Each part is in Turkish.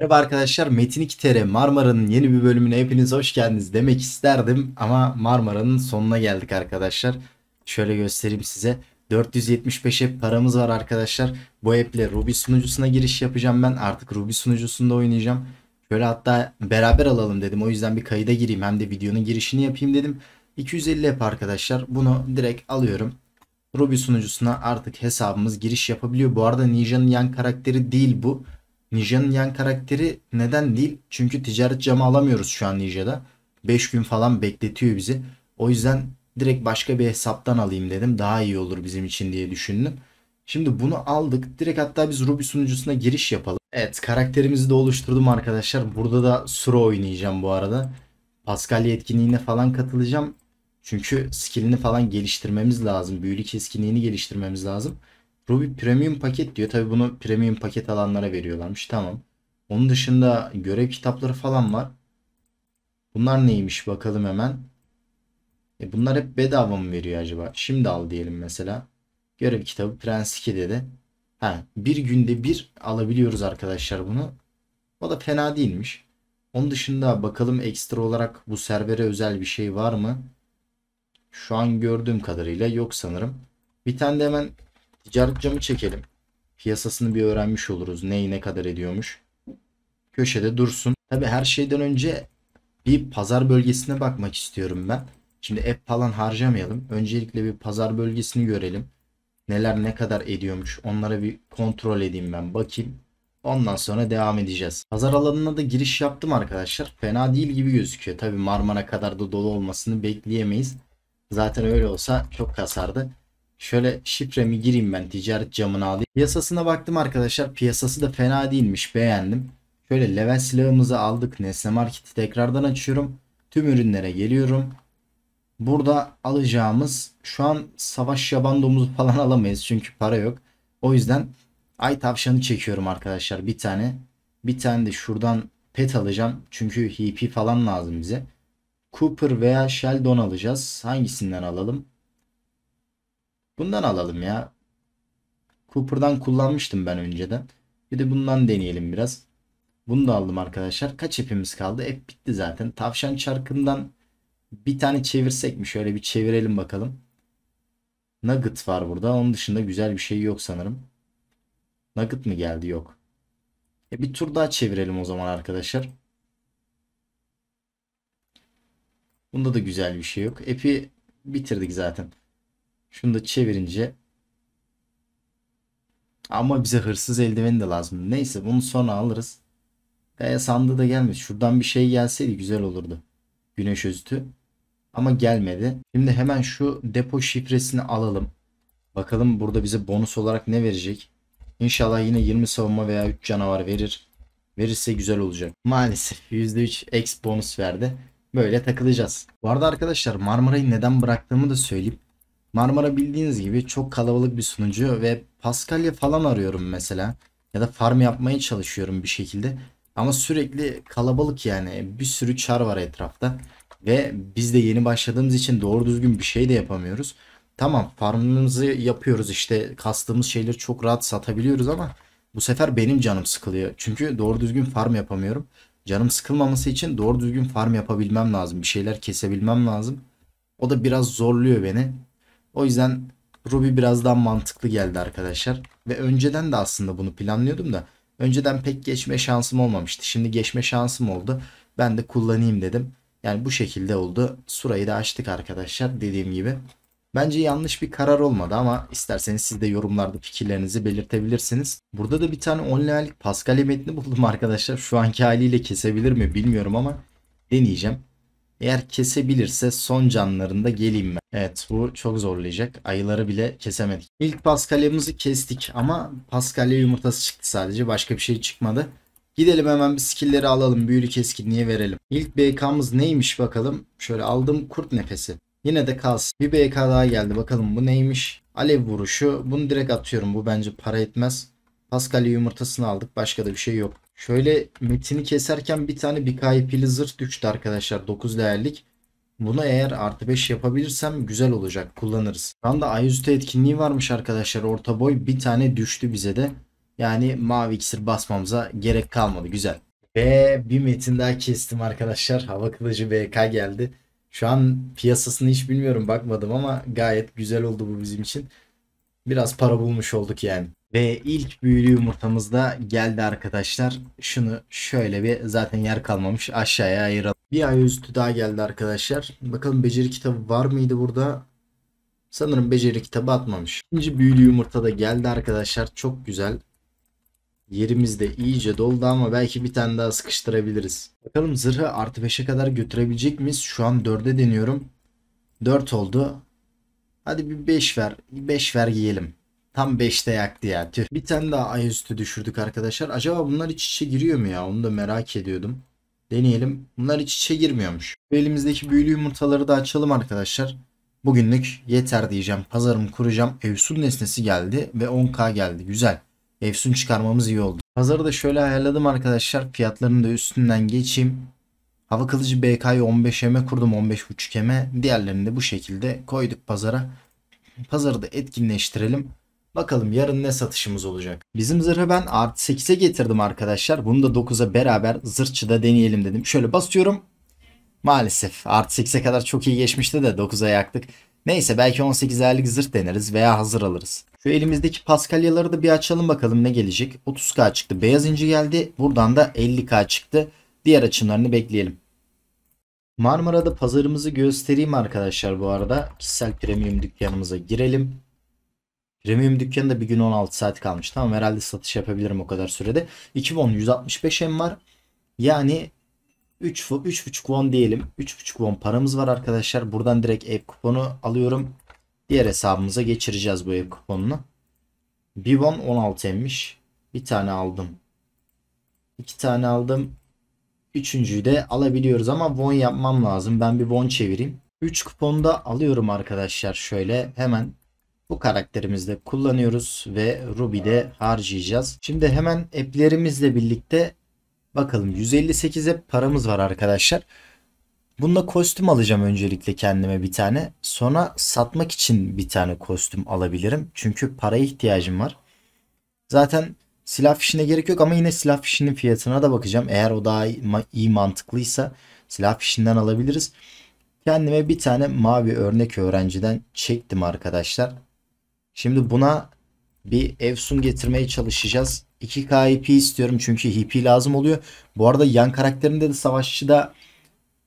Merhaba arkadaşlar Metin 2TR Marmara'nın yeni bir bölümüne hepiniz hoş geldiniz demek isterdim ama Marmara'nın sonuna geldik arkadaşlar. Şöyle göstereyim size. 475 app paramız var arkadaşlar. Bu app Ruby sunucusuna giriş yapacağım ben. Artık Ruby sunucusunda oynayacağım. Şöyle hatta beraber alalım dedim. O yüzden bir kayıda gireyim hem de videonun girişini yapayım dedim. 250 app arkadaşlar. Bunu direkt alıyorum. Ruby sunucusuna artık hesabımız giriş yapabiliyor. Bu arada Ninja'nın yan karakteri değil bu. Ninja'nın yan karakteri neden değil? Çünkü ticaret camı alamıyoruz şu an Ninja'da. 5 gün falan bekletiyor bizi. O yüzden direkt başka bir hesaptan alayım dedim. Daha iyi olur bizim için diye düşündüm. Şimdi bunu aldık. Direkt hatta biz Ruby sunucusuna giriş yapalım. Evet karakterimizi de oluşturdum arkadaşlar. Burada da Sura oynayacağım bu arada. Paskalya etkinliğine falan katılacağım. Çünkü skillini falan geliştirmemiz lazım. Büyülü keskinliğini geliştirmemiz lazım. Ruby Premium paket diyor. Tabi bunu Premium paket alanlara veriyorlarmış. Tamam. Onun dışında görev kitapları falan var. Bunlar neymiş bakalım hemen. E bunlar hep bedava mı veriyor acaba? Şimdi al diyelim mesela. Görev kitabı Prens 2 dedi. Ha, bir günde bir alabiliyoruz arkadaşlar bunu. O da fena değilmiş. Onun dışında bakalım ekstra olarak bu servere özel bir şey var mı? Şu an gördüğüm kadarıyla yok sanırım. Bir tane de hemen Ticaret camı çekelim. Piyasasını bir öğrenmiş oluruz. Neyi ne kadar ediyormuş. Köşede dursun. Tabi her şeyden önce bir pazar bölgesine bakmak istiyorum ben. Şimdi app falan harcamayalım. Öncelikle bir pazar bölgesini görelim. Neler ne kadar ediyormuş onlara bir kontrol edeyim ben bakayım. Ondan sonra devam edeceğiz. Pazar alanına da giriş yaptım arkadaşlar. Fena değil gibi gözüküyor. Tabi Marmara kadar da dolu olmasını bekleyemeyiz. Zaten öyle olsa çok kasardı. Şöyle şifremi gireyim ben ticaret camına alayım. Piyasasına baktım arkadaşlar. Piyasası da fena değilmiş. Beğendim. Şöyle level silahımızı aldık. Nesne marketi tekrardan açıyorum. Tüm ürünlere geliyorum. Burada alacağımız şu an savaş yaban domuzu falan alamayız. Çünkü para yok. O yüzden ay tavşanı çekiyorum arkadaşlar. Bir tane. Bir tane de şuradan pet alacağım. Çünkü hippie falan lazım bize. Cooper veya Sheldon alacağız. Hangisinden alalım? Bundan alalım ya. Cooper'dan kullanmıştım ben önceden. Bir de bundan deneyelim biraz. Bunu da aldım arkadaşlar. Kaç ipimiz kaldı? Hep bitti zaten. Tavşan çarkından bir tane çevirsek mi? Şöyle bir çevirelim bakalım. Nugget var burada. Onun dışında güzel bir şey yok sanırım. Nugget mı geldi? Yok. E bir tur daha çevirelim o zaman arkadaşlar. Bunda da güzel bir şey yok. Epi bitirdik zaten. Şunu da çevirince. Ama bize hırsız eldiveni de lazım. Neyse bunu sonra alırız. Gaya sandığı da gelmedi. Şuradan bir şey gelseydi güzel olurdu. Güneş özütü. Ama gelmedi. Şimdi hemen şu depo şifresini alalım. Bakalım burada bize bonus olarak ne verecek. İnşallah yine 20 savunma veya 3 canavar verir. Verirse güzel olacak. Maalesef %3 X bonus verdi. Böyle takılacağız. Bu arada arkadaşlar Marmara'yı neden bıraktığımı da söyleyeyim. Marmara bildiğiniz gibi çok kalabalık bir sunucu ve Paskalya falan arıyorum mesela. Ya da farm yapmaya çalışıyorum bir şekilde. Ama sürekli kalabalık yani bir sürü çar var etrafta. Ve biz de yeni başladığımız için doğru düzgün bir şey de yapamıyoruz. Tamam farmımızı yapıyoruz işte kastığımız şeyleri çok rahat satabiliyoruz ama bu sefer benim canım sıkılıyor. Çünkü doğru düzgün farm yapamıyorum. Canım sıkılmaması için doğru düzgün farm yapabilmem lazım. Bir şeyler kesebilmem lazım. O da biraz zorluyor beni. O yüzden Ruby biraz daha mantıklı geldi arkadaşlar. Ve önceden de aslında bunu planlıyordum da önceden pek geçme şansım olmamıştı. Şimdi geçme şansım oldu. Ben de kullanayım dedim. Yani bu şekilde oldu. Surayı da açtık arkadaşlar dediğim gibi. Bence yanlış bir karar olmadı ama isterseniz siz de yorumlarda fikirlerinizi belirtebilirsiniz. Burada da bir tane onlinelik Pascal metni buldum arkadaşlar. Şu anki haliyle kesebilir mi bilmiyorum ama deneyeceğim. Eğer kesebilirse son canlarında geleyim ben. Evet bu çok zorlayacak. Ayıları bile kesemedik. İlk paskalyamızı kestik ama paskalya yumurtası çıktı sadece. Başka bir şey çıkmadı. Gidelim hemen bir skillleri alalım. Büyülü keskinliği verelim. İlk BK'mız neymiş bakalım. Şöyle aldım kurt nefesi. Yine de kalsın. Bir BK daha geldi. Bakalım bu neymiş. Alev vuruşu. Bunu direkt atıyorum. Bu bence para etmez. Paskalya yumurtasını aldık. Başka da bir şey yok. Şöyle metini keserken bir tane bir KIP'li zırh düştü arkadaşlar 9 değerlik. Buna eğer artı 5 yapabilirsem güzel olacak kullanırız. Şu anda ayüzüte etkinliği varmış arkadaşlar orta boy bir tane düştü bize de. Yani mavi iksir basmamıza gerek kalmadı güzel. Ve bir metin daha kestim arkadaşlar. Hava kılıcı BK geldi. Şu an piyasasını hiç bilmiyorum bakmadım ama gayet güzel oldu bu bizim için. Biraz para bulmuş olduk yani. Ve ilk büyülü yumurtamız da geldi arkadaşlar. Şunu şöyle bir zaten yer kalmamış aşağıya ayıralım. Bir ay üstü daha geldi arkadaşlar. Bakalım beceri kitabı var mıydı burada? Sanırım beceri kitabı atmamış. İkinci büyülü yumurta da geldi arkadaşlar. Çok güzel. Yerimiz de iyice doldu ama belki bir tane daha sıkıştırabiliriz. Bakalım zırhı artı 5'e kadar götürebilecek miyiz? Şu an 4'e deniyorum. 4 oldu. Hadi bir 5 ver. 5 ver giyelim. Tam 5'te yaktı ya. Bir tane daha ayüstü düşürdük arkadaşlar. Acaba bunlar iç içe giriyor mu ya? Onu da merak ediyordum. Deneyelim. Bunlar iç içe girmiyormuş. Elimizdeki büyülü yumurtaları da açalım arkadaşlar. Bugünlük yeter diyeceğim. Pazarımı kuracağım. Evsun nesnesi geldi ve 10k geldi. Güzel. Evsun çıkarmamız iyi oldu. Pazarı da şöyle ayarladım arkadaşlar. Fiyatlarını da üstünden geçeyim. Hava kılıcı BK'yı 15 eme kurdum. 15.5 eme. Diğerlerini de bu şekilde koyduk pazara. Pazarı da etkinleştirelim. Bakalım yarın ne satışımız olacak. Bizim zırhı ben artı 8'e getirdim arkadaşlar. Bunu da 9'a beraber zırhçıda deneyelim dedim. Şöyle basıyorum. Maalesef artı 8'e kadar çok iyi geçmişti de 9'a yaktık. Neyse belki 18 aylık zırh deneriz veya hazır alırız. Şu elimizdeki paskalyaları da bir açalım bakalım ne gelecek. 30k çıktı beyaz inci geldi. Buradan da 50k çıktı. Diğer açımlarını bekleyelim. Marmara'da pazarımızı göstereyim arkadaşlar bu arada. Kişisel premium dükkanımıza girelim. Remim dükkanında bir gün 16 saat kalmıştı ama herhalde satış yapabilirim o kadar sürede. 2 won 165 M var. Yani 3 3,5 won diyelim. 3,5 won paramız var arkadaşlar. Buradan direkt app kuponu alıyorum. Diğer hesabımıza geçireceğiz bu app kuponunu. Bir won 16 emmiş. Bir tane aldım. İki tane aldım. Üçüncüyü de alabiliyoruz ama won yapmam lazım. Ben bir won çevireyim. 3 kuponu da alıyorum arkadaşlar şöyle hemen bu karakterimizde kullanıyoruz ve Ruby'de harcayacağız. Şimdi hemen app'lerimizle birlikte bakalım 158 app paramız var arkadaşlar. Bunda kostüm alacağım öncelikle kendime bir tane. Sonra satmak için bir tane kostüm alabilirim. Çünkü paraya ihtiyacım var. Zaten silah fişine gerek yok ama yine silah fişinin fiyatına da bakacağım. Eğer o daha iyi mantıklıysa silah fişinden alabiliriz. Kendime bir tane mavi örnek öğrenciden çektim arkadaşlar. Şimdi buna bir Efsun getirmeye çalışacağız. 2K IP istiyorum çünkü HP lazım oluyor. Bu arada yan karakterinde de savaşçı da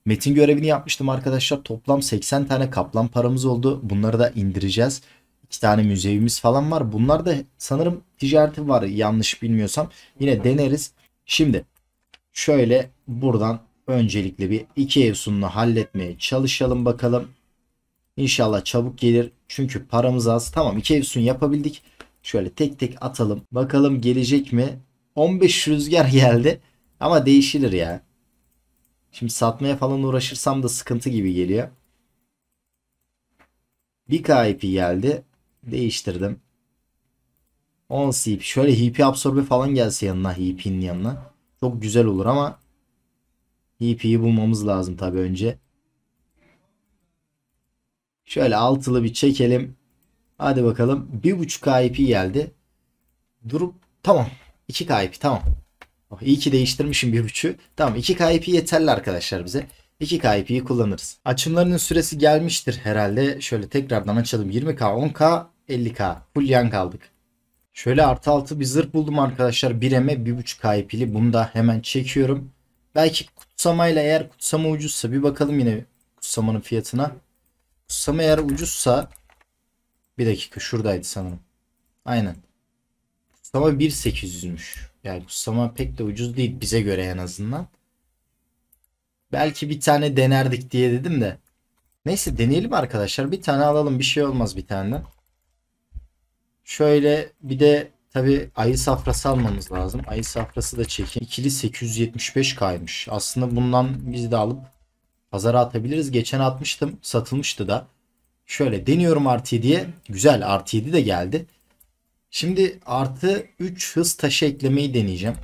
metin görevini yapmıştım arkadaşlar. Toplam 80 tane kaplan paramız oldu. Bunları da indireceğiz. 2 tane müzevimiz falan var. Bunlar da sanırım ticareti var yanlış bilmiyorsam. Yine deneriz. Şimdi şöyle buradan öncelikle bir iki Efsun'u halletmeye çalışalım bakalım. İnşallah çabuk gelir. Çünkü paramız az. Tamam iki Evsun yapabildik. Şöyle tek tek atalım. Bakalım gelecek mi? 15 rüzgar geldi. Ama değişilir ya. Şimdi satmaya falan uğraşırsam da sıkıntı gibi geliyor. Bir KIP geldi. Değiştirdim. 10 CP. Şöyle HP absorbe falan gelse yanına HP'nin yanına. Çok güzel olur ama HP'yi bulmamız lazım tabi önce. Şöyle altılı bir çekelim. Hadi bakalım. 1.5 IP geldi. Durup tamam. 2 IP tamam. Oh, iyi ki değiştirmişim 1.5'ü. Tamam 2 IP yeterli arkadaşlar bize. 2K kullanırız. Açımlarının süresi gelmiştir herhalde. Şöyle tekrardan açalım. 20K, 10K, 50K. Full yan kaldık. Şöyle artı altı bir zırh buldum arkadaşlar. 1M'e 1.5K IP'li. Bunu da hemen çekiyorum. Belki kutsamayla eğer kutsama ucuzsa bir bakalım yine kutsamanın fiyatına. Sam eğer ucuzsa bir dakika şuradaydı sanırım. Aynen. Sama 1.800'müş. Yani Sama pek de ucuz değil bize göre en azından. Belki bir tane denerdik diye dedim de. Neyse deneyelim arkadaşlar. Bir tane alalım bir şey olmaz bir tane. Şöyle bir de tabi ayı safrası almamız lazım. Ayı safrası da çekin. İkili 875 kaymış. Aslında bundan biz de alıp Pazara atabiliriz. Geçen atmıştım. Satılmıştı da. Şöyle deniyorum artı 7'ye. Güzel artı 7 de geldi. Şimdi artı 3 hız taşı eklemeyi deneyeceğim.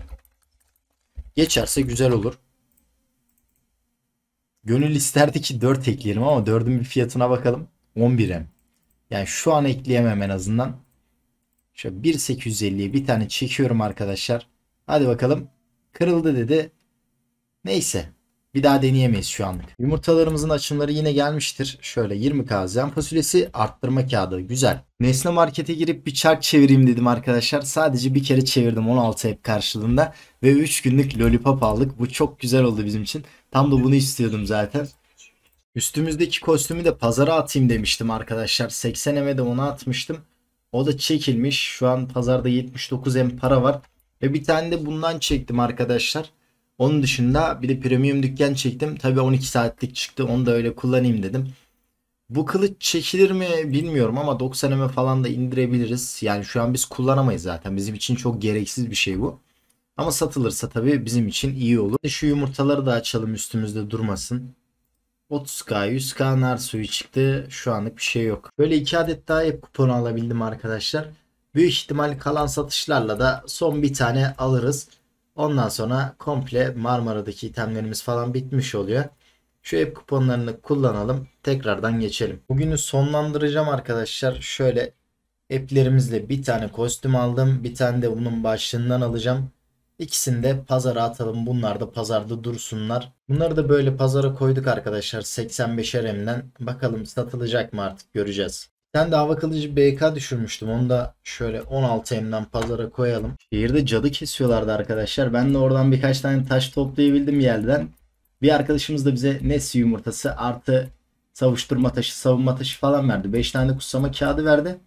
Geçerse güzel olur. Gönül isterdi ki 4 ekleyelim ama 4'ün bir fiyatına bakalım. 11M. Yani şu an ekleyemem en azından. Şöyle 1850'ye bir tane çekiyorum arkadaşlar. Hadi bakalım. Kırıldı dedi. Neyse. Bir daha deneyemeyiz şu anlık. Yumurtalarımızın açımları yine gelmiştir. Şöyle 20k zem fasulyesi arttırma kağıdı. Güzel. Nesne markete girip bir çark çevireyim dedim arkadaşlar. Sadece bir kere çevirdim 16 hep karşılığında. Ve 3 günlük lollipop aldık. Bu çok güzel oldu bizim için. Tam da bunu istiyordum zaten. Üstümüzdeki kostümü de pazara atayım demiştim arkadaşlar. 80 M'e de onu atmıştım. O da çekilmiş. Şu an pazarda 79 M para var. Ve bir tane de bundan çektim arkadaşlar. Onun dışında bir de premium dükkan çektim. Tabi 12 saatlik çıktı. Onu da öyle kullanayım dedim. Bu kılıç çekilir mi bilmiyorum ama 90M falan da indirebiliriz. Yani şu an biz kullanamayız zaten. Bizim için çok gereksiz bir şey bu. Ama satılırsa tabi bizim için iyi olur. Şu yumurtaları da açalım üstümüzde durmasın. 30k 100k nar suyu çıktı. Şu anlık bir şey yok. Böyle 2 adet daha hep kupon alabildim arkadaşlar. Büyük ihtimal kalan satışlarla da son bir tane alırız. Ondan sonra komple Marmara'daki itemlerimiz falan bitmiş oluyor. Şu app kuponlarını kullanalım. Tekrardan geçelim. Bugünü sonlandıracağım arkadaşlar. Şöyle app'lerimizle bir tane kostüm aldım. Bir tane de bunun başlığından alacağım. İkisini de pazara atalım. Bunlar da pazarda dursunlar. Bunları da böyle pazara koyduk arkadaşlar. 85 RM'den. Bakalım satılacak mı artık göreceğiz. Ben de hava kılıcı BK düşürmüştüm. Onu da şöyle 16 M'den pazara koyalım. Şehirde cadı kesiyorlardı arkadaşlar. Ben de oradan birkaç tane taş toplayabildim yerden. Bir arkadaşımız da bize Nessi yumurtası artı savuşturma taşı, savunma taşı falan verdi. 5 tane de kutsama kağıdı verdi.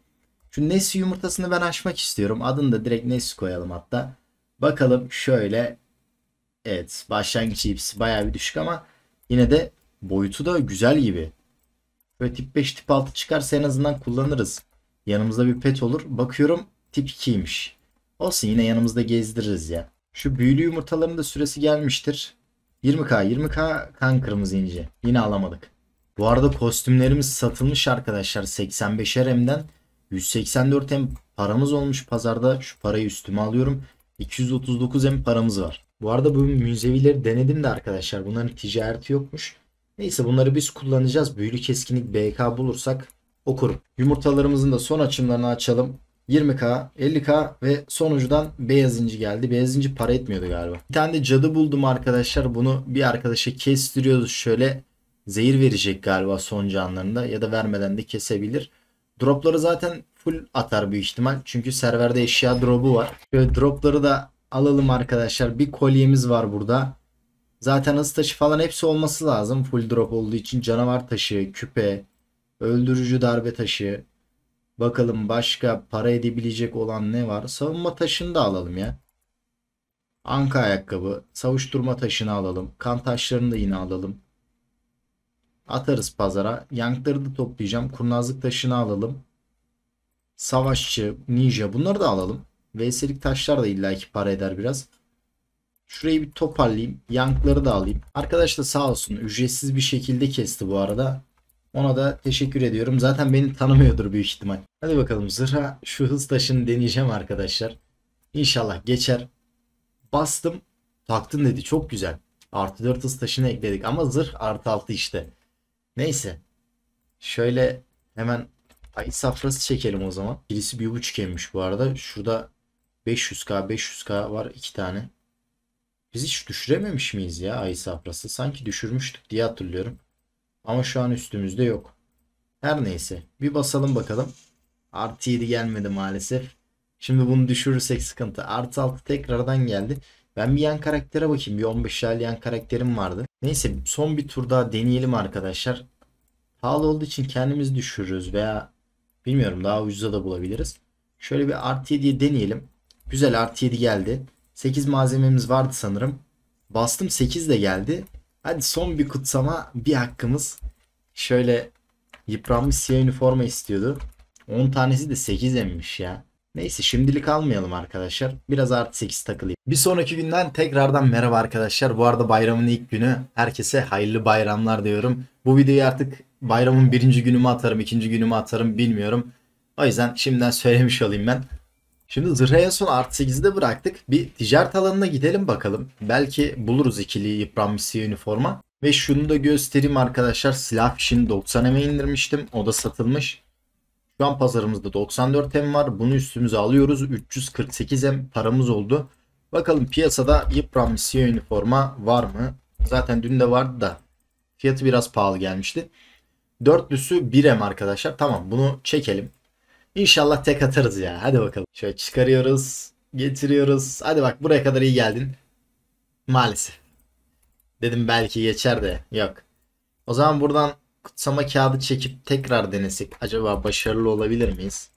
Şu Nessi yumurtasını ben açmak istiyorum. Adını da direkt Nessi koyalım hatta. Bakalım şöyle. Evet başlangıç ipsi bayağı bir düşük ama yine de boyutu da güzel gibi. Böyle tip 5 tip 6 çıkarsa en azından kullanırız. Yanımızda bir pet olur. Bakıyorum tip 2'ymiş. Olsun yine yanımızda gezdiririz ya. Şu büyülü yumurtaların da süresi gelmiştir. 20k 20k kan kırmızı ince. Yine alamadık. Bu arada kostümlerimiz satılmış arkadaşlar 85 M'den 184 M paramız olmuş pazarda. Şu parayı üstüme alıyorum. 239 M paramız var. Bu arada bu müzevileri denedim de arkadaşlar. Bunların ticareti yokmuş. Neyse bunları biz kullanacağız. Büyülü keskinlik BK bulursak okurum. Yumurtalarımızın da son açımlarını açalım. 20k, 50k ve sonucudan beyaz inci geldi. Beyaz inci para etmiyordu galiba. Bir tane de cadı buldum arkadaşlar. Bunu bir arkadaşa kestiriyoruz şöyle. Zehir verecek galiba son canlarında ya da vermeden de kesebilir. Dropları zaten full atar büyük ihtimal. Çünkü serverde eşya dropu var. Şöyle dropları da alalım arkadaşlar. Bir kolyemiz var burada. Zaten hız taşı falan hepsi olması lazım. Full drop olduğu için canavar taşı, küpe, öldürücü darbe taşı. Bakalım başka para edebilecek olan ne var? Savunma taşını da alalım ya. Anka ayakkabı, savuşturma taşını alalım. Kan taşlarını da yine alalım. Atarız pazara. Yankları da toplayacağım. Kurnazlık taşını alalım. Savaşçı, ninja bunları da alalım. Vesilik taşlar da illaki para eder biraz. Şurayı bir toparlayayım. Yankları da alayım. Arkadaş da sağ olsun ücretsiz bir şekilde kesti bu arada. Ona da teşekkür ediyorum. Zaten beni tanımıyordur büyük ihtimal. Hadi bakalım zırha şu hız taşını deneyeceğim arkadaşlar. İnşallah geçer. Bastım. Taktın dedi. Çok güzel. Artı 4 hız taşını ekledik. Ama zırh artı 6 işte. Neyse. Şöyle hemen ay safrası çekelim o zaman. Birisi 1.5 yemiş bu arada. Şurada 500k 500k var iki tane. Biz hiç düşürememiş miyiz ya Ayı Sapras'ı? Sanki düşürmüştük diye hatırlıyorum. Ama şu an üstümüzde yok. Her neyse. Bir basalım bakalım. Artı 7 gelmedi maalesef. Şimdi bunu düşürürsek sıkıntı. Artı 6 tekrardan geldi. Ben bir yan karaktere bakayım. Bir 15 level yan karakterim vardı. Neyse son bir tur daha deneyelim arkadaşlar. Pahalı olduğu için kendimiz düşürürüz veya bilmiyorum daha ucuza da bulabiliriz. Şöyle bir artı 7'yi deneyelim. Güzel artı 7 geldi. 8 malzememiz vardı sanırım. Bastım 8 de geldi. Hadi son bir kutsama bir hakkımız. Şöyle yıpranmış siyah üniforma istiyordu. 10 tanesi de 8 emmiş ya. Neyse şimdilik almayalım arkadaşlar. Biraz artı 8 takılayım. Bir sonraki günden tekrardan merhaba arkadaşlar. Bu arada bayramın ilk günü. Herkese hayırlı bayramlar diyorum. Bu videoyu artık bayramın birinci günümü atarım, ikinci günümü atarım bilmiyorum. O yüzden şimdiden söylemiş olayım ben. Şimdi zırhı en son artı 8'de bıraktık. Bir ticaret alanına gidelim bakalım. Belki buluruz ikili yıpranmış siyah üniforma. Ve şunu da göstereyim arkadaşlar. Silah fişini 90M'e indirmiştim. O da satılmış. Şu an pazarımızda 94M var. Bunu üstümüze alıyoruz. 348M paramız oldu. Bakalım piyasada yıpranmış siyah üniforma var mı? Zaten dün de vardı da fiyatı biraz pahalı gelmişti. Dörtlüsü 1M arkadaşlar. Tamam bunu çekelim. İnşallah tek atarız ya. Hadi bakalım. Şöyle çıkarıyoruz. Getiriyoruz. Hadi bak buraya kadar iyi geldin. Maalesef. Dedim belki geçer de. Yok. O zaman buradan kutsama kağıdı çekip tekrar denesek. Acaba başarılı olabilir miyiz?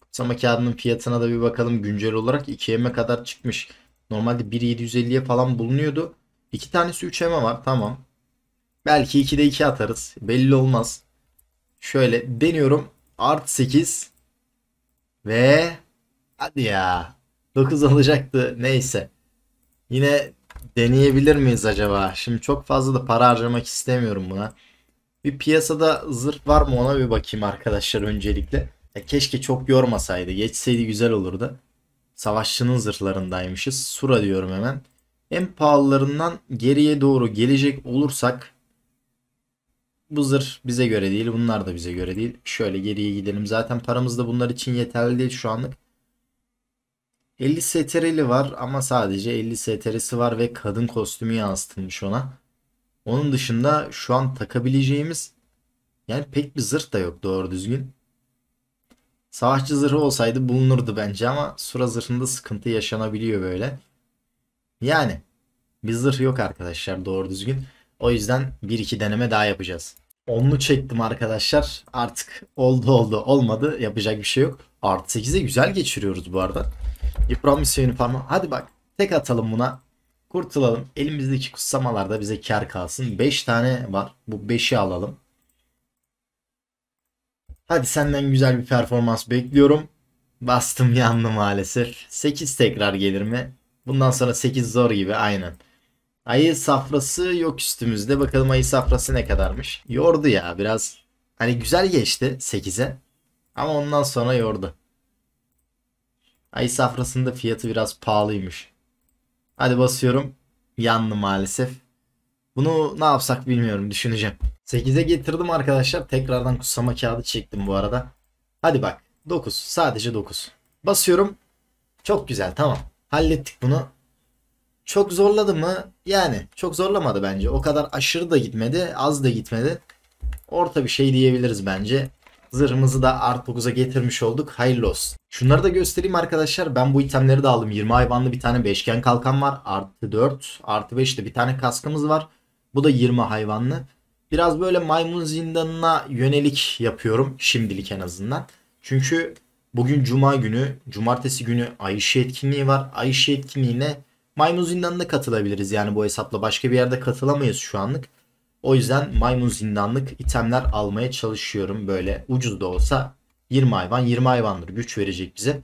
Kutsama kağıdının fiyatına da bir bakalım. Güncel olarak 2M'e kadar çıkmış. Normalde 1.750'ye falan bulunuyordu. İki tanesi 3M var. Tamam. Belki 2'de 2 atarız. Belli olmaz. Şöyle deniyorum. Art 8. Ve hadi ya 9 alacaktı neyse. Yine deneyebilir miyiz acaba? Şimdi çok fazla da para harcamak istemiyorum buna. Bir piyasada zırh var mı ona bir bakayım arkadaşlar öncelikle. Ya keşke çok yormasaydı. Geçseydi güzel olurdu. Savaşçının zırhlarındaymışız. Sura diyorum hemen. En pahalılarından geriye doğru gelecek olursak bu zırh bize göre değil. Bunlar da bize göre değil. Şöyle geriye gidelim. Zaten paramız da bunlar için yeterli değil şu anlık. 50 STR'li var ama sadece 50 STR'si var ve kadın kostümü yansıtılmış ona. Onun dışında şu an takabileceğimiz yani pek bir zırh da yok doğru düzgün. Savaşçı zırhı olsaydı bulunurdu bence ama sura zırhında sıkıntı yaşanabiliyor böyle. Yani bir zırh yok arkadaşlar doğru düzgün. O yüzden 1-2 deneme daha yapacağız. Onlu çektim arkadaşlar. Artık oldu oldu olmadı. Yapacak bir şey yok. Artı 8'e güzel geçiriyoruz bu arada. Yıpranmış suyunu parmağı. Hadi bak tek atalım buna. Kurtulalım. Elimizdeki kutsamalarda bize kar kalsın. 5 tane var. Bu 5'i alalım. Hadi senden güzel bir performans bekliyorum. Bastım yandı maalesef. 8 tekrar gelir mi? Bundan sonra 8 zor gibi aynen. Ayı safrası yok üstümüzde. Bakalım ayı safrası ne kadarmış. Yordu ya biraz. Hani güzel geçti 8'e. Ama ondan sonra yordu. Ayı safrasında fiyatı biraz pahalıymış. Hadi basıyorum. Yandı maalesef. Bunu ne yapsak bilmiyorum düşüneceğim. 8'e getirdim arkadaşlar. Tekrardan kutsama kağıdı çektim bu arada. Hadi bak 9 sadece 9. Basıyorum. Çok güzel tamam. Hallettik bunu. Çok zorladı mı? Yani çok zorlamadı bence. O kadar aşırı da gitmedi. Az da gitmedi. Orta bir şey diyebiliriz bence. Zırhımızı da art 9'a getirmiş olduk. Hayırlı olsun. Şunları da göstereyim arkadaşlar. Ben bu itemleri de aldım. 20 hayvanlı bir tane beşgen kalkan var. Artı 4. Artı 5 de bir tane kaskımız var. Bu da 20 hayvanlı. Biraz böyle maymun zindanına yönelik yapıyorum. Şimdilik en azından. Çünkü bugün cuma günü. Cumartesi günü Ayşe etkinliği var. Ayşe etkinliğine Maymun Zindanı'na katılabiliriz yani bu hesapla. Başka bir yerde katılamayız şu anlık. O yüzden maymun zindanlık itemler almaya çalışıyorum. Böyle ucuz da olsa 20 hayvan 20 hayvandır güç verecek bize.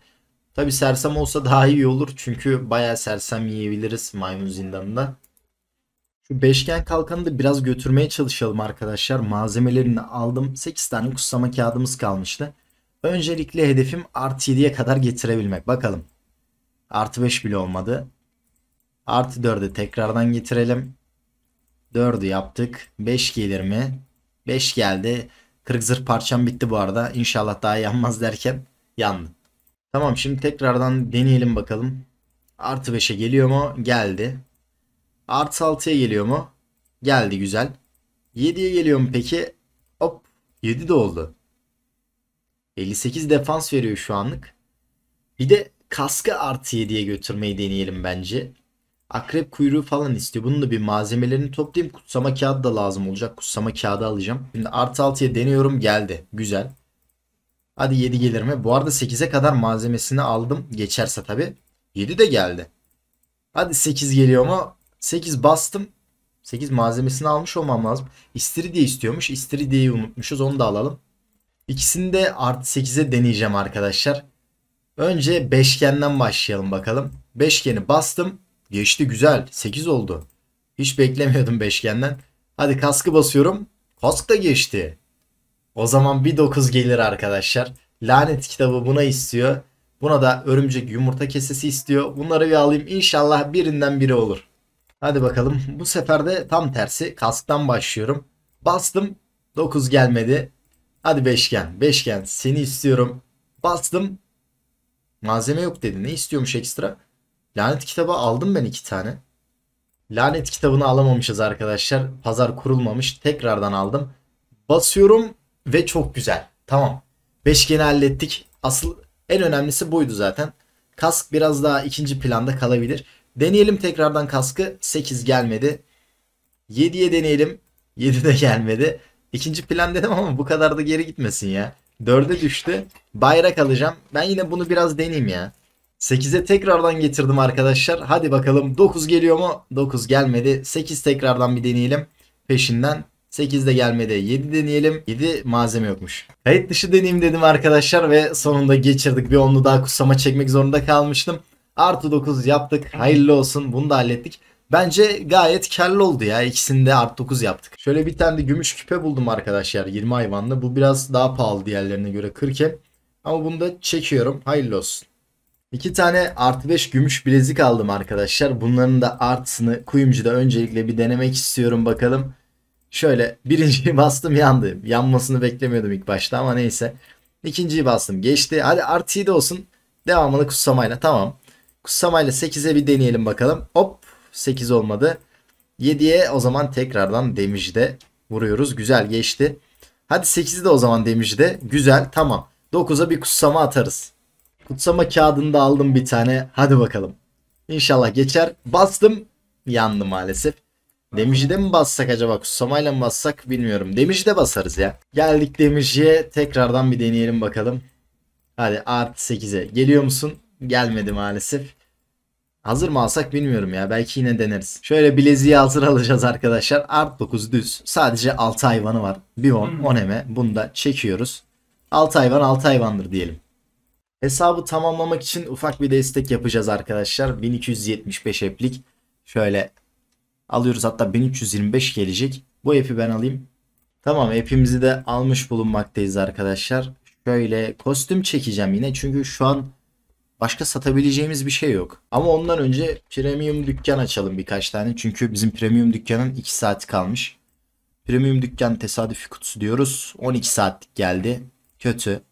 Tabi sersem olsa daha iyi olur. Çünkü baya sersem yiyebiliriz maymun zindanında. Şu beşgen kalkanı da biraz götürmeye çalışalım arkadaşlar. Malzemelerini aldım. 8 tane kutsama kağıdımız kalmıştı. Öncelikle hedefim artı 7'ye kadar getirebilmek. Bakalım. Artı 5 bile olmadı. Artı 4'ü tekrardan getirelim. 4'ü yaptık. 5 gelir mi? 5 geldi. Kırık zırh parçam bitti bu arada. İnşallah daha yanmaz derken yandı. Tamam şimdi tekrardan deneyelim bakalım. Artı 5'e geliyor mu? Geldi. Artı 6'ya geliyor mu? Geldi güzel. 7'ye geliyor mu peki? Hop 7 de oldu. 58 defans veriyor şu anlık. Bir de kaskı artı 7'ye götürmeyi deneyelim bence. Akrep kuyruğu falan istiyor. Bunun da bir malzemelerini toplayayım. Kutsama kağıdı da lazım olacak. Kutsama kağıdı alacağım. Şimdi artı altıya deniyorum geldi. Güzel. Hadi 7 gelir mi? Bu arada 8'e kadar malzemesini aldım. Geçerse tabi. 7 de geldi. Hadi 8 geliyor mu? 8 bastım. 8 malzemesini almış olmam lazım. İstiridye istiyormuş. İstiridyeyi unutmuşuz. Onu da alalım. İkisini de artı 8'e deneyeceğim arkadaşlar. Önce beşgenden başlayalım bakalım. Beşgeni bastım. Geçti güzel. 8 oldu. Hiç beklemiyordum beşgenden. Hadi kaskı basıyorum. Kask da geçti. O zaman bir 9 gelir arkadaşlar. Lanet kitabı buna istiyor. Buna da örümcek yumurta kesesi istiyor. Bunları bir alayım. İnşallah birinden biri olur. Hadi bakalım. Bu sefer de tam tersi. Kasktan başlıyorum. Bastım. 9 gelmedi. Hadi beşgen. Beşgen seni istiyorum. Bastım. Malzeme yok dedi. Ne istiyormuş ekstra? Lanet kitabı aldım ben iki tane. Lanet kitabını alamamışız arkadaşlar. Pazar kurulmamış. Tekrardan aldım. Basıyorum ve çok güzel. Tamam. Beşgeni hallettik. Asıl en önemlisi buydu zaten. Kask biraz daha ikinci planda kalabilir. Deneyelim tekrardan kaskı. 8 gelmedi. 7'ye deneyelim. 7 de gelmedi. İkinci plan dedim ama bu kadar da geri gitmesin ya. 4'e düştü. Bayrak alacağım. Ben yine bunu biraz deneyeyim ya. 8'e tekrardan getirdim arkadaşlar. Hadi bakalım 9 geliyor mu? 9 gelmedi. 8 tekrardan bir deneyelim. Peşinden 8 de gelmedi. 7 deneyelim. 7 malzeme yokmuş. Kayıt dışı deneyim dedim arkadaşlar ve sonunda geçirdik. Bir onlu daha kusama çekmek zorunda kalmıştım. Artı 9 yaptık. Hayırlı olsun. Bunu da hallettik. Bence gayet karlı oldu ya. İkisini de art 9 yaptık. Şöyle bir tane de gümüş küpe buldum arkadaşlar. 20 hayvanlı. Bu biraz daha pahalı diğerlerine göre 40'e. Ama bunu da çekiyorum. Hayırlı olsun. İki tane artı 5 gümüş bilezik aldım arkadaşlar. Bunların da artısını kuyumcuda öncelikle bir denemek istiyorum bakalım. Şöyle birinciyi bastım yandı. Yanmasını beklemiyordum ilk başta ama neyse. İkinciyi bastım geçti. Hadi artıyı da olsun. Devamını kutsamayla tamam. Kutsamayla 8'e bir deneyelim bakalım. Hop 8 olmadı. 7'ye o zaman tekrardan demijde vuruyoruz. Güzel geçti. Hadi 8'i de o zaman demijde. Güzel tamam. 9'a bir kutsama atarız. Kutsama kağıdını da aldım bir tane. Hadi bakalım. İnşallah geçer. Bastım. Yandı maalesef. Damage'i de mi bassak acaba? Kutsamayla mı bassak bilmiyorum. Damage'i de basarız ya. Geldik Damage'e. Tekrardan bir deneyelim bakalım. Hadi artı 8'e. Geliyor musun? Gelmedi maalesef. Hazır mı alsak bilmiyorum ya. Belki yine deneriz. Şöyle bileziği hazır alacağız arkadaşlar. Art 9 düz. Sadece 6 hayvanı var. Bir Bivon, Oneme. Bunu da çekiyoruz. 6 hayvan 6 hayvandır diyelim. Hesabı tamamlamak için ufak bir destek yapacağız arkadaşlar. 1275 eplik. Şöyle alıyoruz hatta 1325 gelecek. Bu epi ben alayım. Tamam epimizi de almış bulunmaktayız arkadaşlar. Şöyle kostüm çekeceğim yine çünkü şu an başka satabileceğimiz bir şey yok. Ama ondan önce premium dükkan açalım birkaç tane. Çünkü bizim premium dükkanın 2 saati kalmış. Premium dükkan tesadüfi kutusu diyoruz. 12 saatlik geldi. Kötü.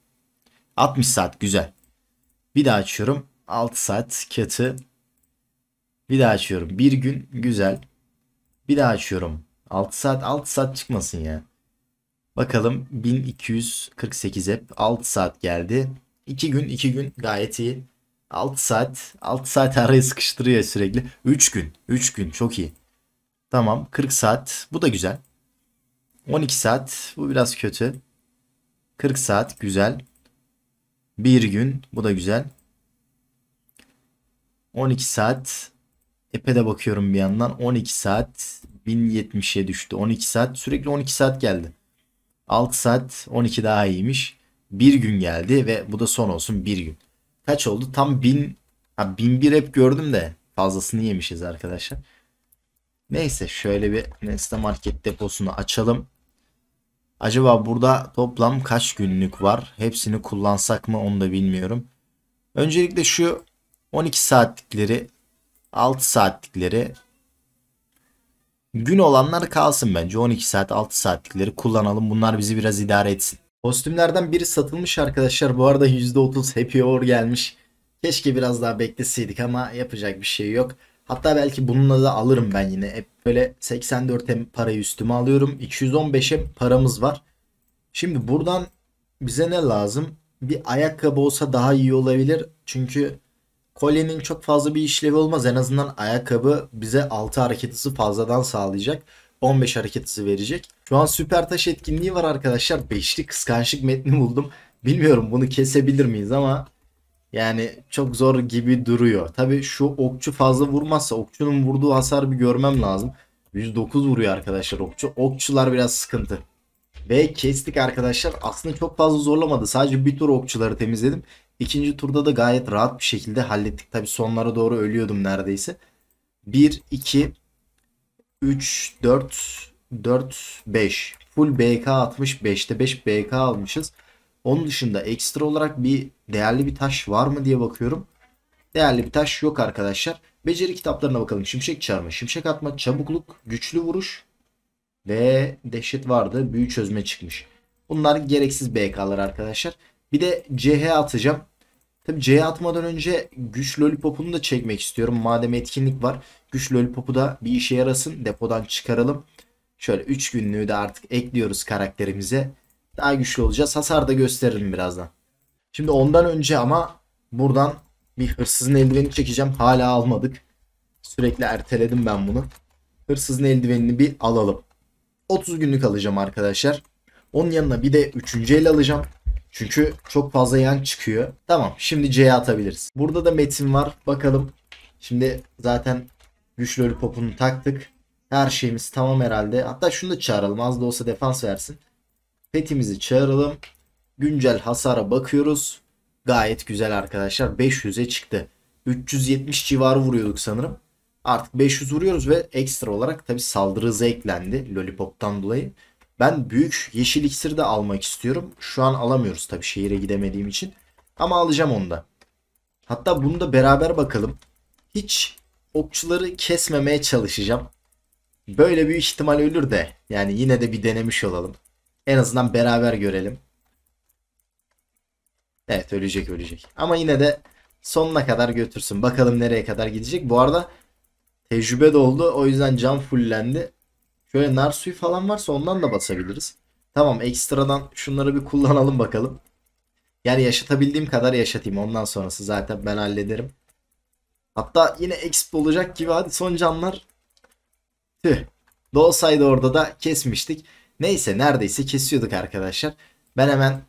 60 saat güzel. Bir daha açıyorum. 6 saat kötü. Bir daha açıyorum. Bir gün güzel. Bir daha açıyorum. 6 saat 6 saat çıkmasın ya. Bakalım 1248 hep 6 saat geldi. 2 gün 2 gün gayet iyi. 6 saat 6 saat araya sıkıştırıyor sürekli. 3 gün 3 gün çok iyi. Tamam 40 saat bu da güzel. 12 saat bu biraz kötü. 40 saat güzel. Bir gün. Bu da güzel. 12 saat. Epe de bakıyorum bir yandan. 12 saat 1070'e düştü. 12 saat sürekli 12 saat geldi. 6 saat 12 daha iyiymiş. Bir gün geldi ve bu da son olsun bir gün. Kaç oldu? Tam 1000 ha 1001 hep gördüm de fazlasını yemişiz arkadaşlar. Neyse şöyle bir Nesne Market deposunu açalım. Acaba burada toplam kaç günlük var? Hepsini kullansak mı onu da bilmiyorum. Öncelikle şu 12 saatlikleri 6 saatlikleri gün olanlar kalsın bence. 12 saat 6 saatlikleri kullanalım. Bunlar bizi biraz idare etsin. Kostümlerden biri satılmış arkadaşlar. Bu arada %30 Happy Hour gelmiş. Keşke biraz daha bekleseydik ama yapacak bir şey yok. Hatta belki bununla da alırım ben yine. Hep böyle 84 hem parayı üstüme alıyorum. 215'e paramız var. Şimdi buradan bize ne lazım? Bir ayakkabı olsa daha iyi olabilir. Çünkü kolyenin çok fazla bir işlevi olmaz. En azından ayakkabı bize 6 hareket hızı fazladan sağlayacak. 15 hareket hızı verecek. Şu an süper taş etkinliği var arkadaşlar. Beşli kıskançlık metni buldum. Bilmiyorum bunu kesebilir miyiz ama yani çok zor gibi duruyor. Tabi şu okçu fazla vurmazsa okçunun vurduğu hasar bir görmem lazım. 109 vuruyor arkadaşlar okçu. Okçular biraz sıkıntı. Ve kestik arkadaşlar. Aslında çok fazla zorlamadı. Sadece bir tur okçuları temizledim. İkinci turda da gayet rahat bir şekilde hallettik. Tabi sonlara doğru ölüyordum neredeyse. 1, 2, 3, 4, 4, 5. Full BK atmış. 5'te 5 BK almışız. Onun dışında ekstra olarak bir değerli bir taş var mı diye bakıyorum. Değerli bir taş yok arkadaşlar. Beceri kitaplarına bakalım. Şimşek çağırma, şimşek atma, çabukluk, güçlü vuruş ve dehşet vardı. Büyü çözme çıkmış. Bunlar gereksiz BK'lar arkadaşlar. Bir de CH atacağım. Tabi CH atmadan önce güç lollipopunu da çekmek istiyorum. Madem etkinlik var. Güç lollipopu da bir işe yarasın. Depodan çıkaralım. Şöyle 3 günlüğü de artık ekliyoruz karakterimize. Daha güçlü olacağız. Hasar da gösteririm birazdan. Şimdi ondan önce ama buradan bir hırsızın eldiveni çekeceğim. Hala almadık. Sürekli erteledim ben bunu. Hırsızın eldivenini bir alalım. 30 günlük alacağım arkadaşlar. Onun yanına bir de 3. el alacağım. Çünkü çok fazla yan çıkıyor. Tamam şimdi C'ye atabiliriz. Burada da metin var. Bakalım. Şimdi zaten güçlü güç popunu taktık. Her şeyimiz tamam herhalde. Hatta şunu da çağıralım. Az da olsa defans versin. Petimizi çağıralım. Güncel hasara bakıyoruz. Gayet güzel arkadaşlar. 500'e çıktı. 370 civarı vuruyorduk sanırım. Artık 500 vuruyoruz ve ekstra olarak tabi saldırı hızı eklendi Lollipop'tan dolayı. Ben büyük yeşil iksiri de almak istiyorum. Şu an alamıyoruz tabi şehire gidemediğim için. Ama alacağım onu da. Hatta bunu da beraber bakalım. Hiç okçuları kesmemeye çalışacağım. Böyle büyük ihtimal ölür de yani yine de bir denemiş olalım. En azından beraber görelim. Evet ölecek ölecek. Ama yine de sonuna kadar götürsün. Bakalım nereye kadar gidecek. Bu arada tecrübe de O yüzden cam fullendi. Şöyle nar suyu falan varsa ondan da basabiliriz. Tamam ekstradan şunları bir kullanalım bakalım. Yani yaşatabildiğim kadar yaşatayım. Ondan sonrası zaten ben hallederim. Hatta yine exp olacak gibi hadi son canlar. Tüh. Doğsaydı orada da kesmiştik. Neyse neredeyse kesiyorduk arkadaşlar. Ben hemen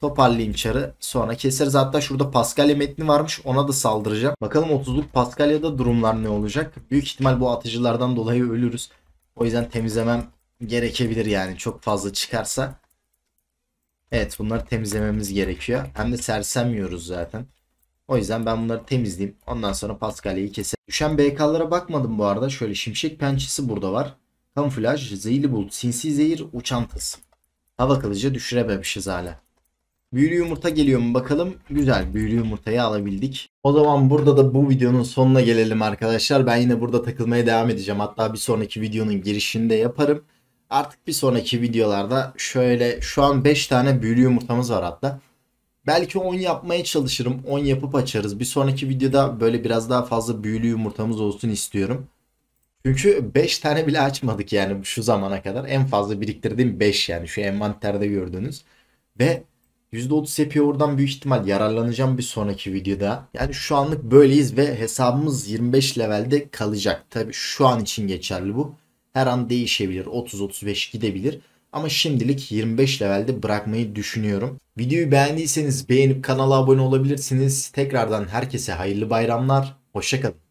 toparlayayım çarı. Sonra keseriz. Hatta şurada Paskalya metni varmış. Ona da saldıracağım. Bakalım 30'luk Paskalya'da durumlar ne olacak? Büyük ihtimal bu atıcılardan dolayı ölürüz. O yüzden temizlemem gerekebilir yani. Çok fazla çıkarsa. Evet bunları temizlememiz gerekiyor. Hem de sersemmiyoruz zaten. O yüzden ben bunları temizleyeyim. Ondan sonra Paskalya'yı keserim. Düşen BK'lara bakmadım bu arada. Şöyle şimşek pençesi burada var. Kamuflaj, zehirli bulut, sinsi zehir, uçan tılsım. Hava kılıcı düşürememişiz hala. Büyülü yumurta geliyor mu bakalım. Güzel büyülü yumurtayı alabildik. O zaman burada da bu videonun sonuna gelelim arkadaşlar. Ben yine burada takılmaya devam edeceğim. Hatta bir sonraki videonun girişinde yaparım. Artık bir sonraki videolarda şöyle şu an 5 tane büyülü yumurtamız var hatta. Belki 10 yapmaya çalışırım. 10 yapıp açarız. Bir sonraki videoda böyle biraz daha fazla büyülü yumurtamız olsun istiyorum. Çünkü 5 tane bile açmadık yani şu zamana kadar. En fazla biriktirdiğim 5 yani şu envanterde gördüğünüz. Ve %30 yapıyor oradan büyük ihtimal yararlanacağım bir sonraki videoda. Yani şu anlık böyleyiz ve hesabımız 25 levelde kalacak. Tabi şu an için geçerli bu. Her an değişebilir. 30-35 gidebilir. Ama şimdilik 25 levelde bırakmayı düşünüyorum. Videoyu beğendiyseniz beğenip kanala abone olabilirsiniz. Tekrardan herkese hayırlı bayramlar. Hoşçakalın.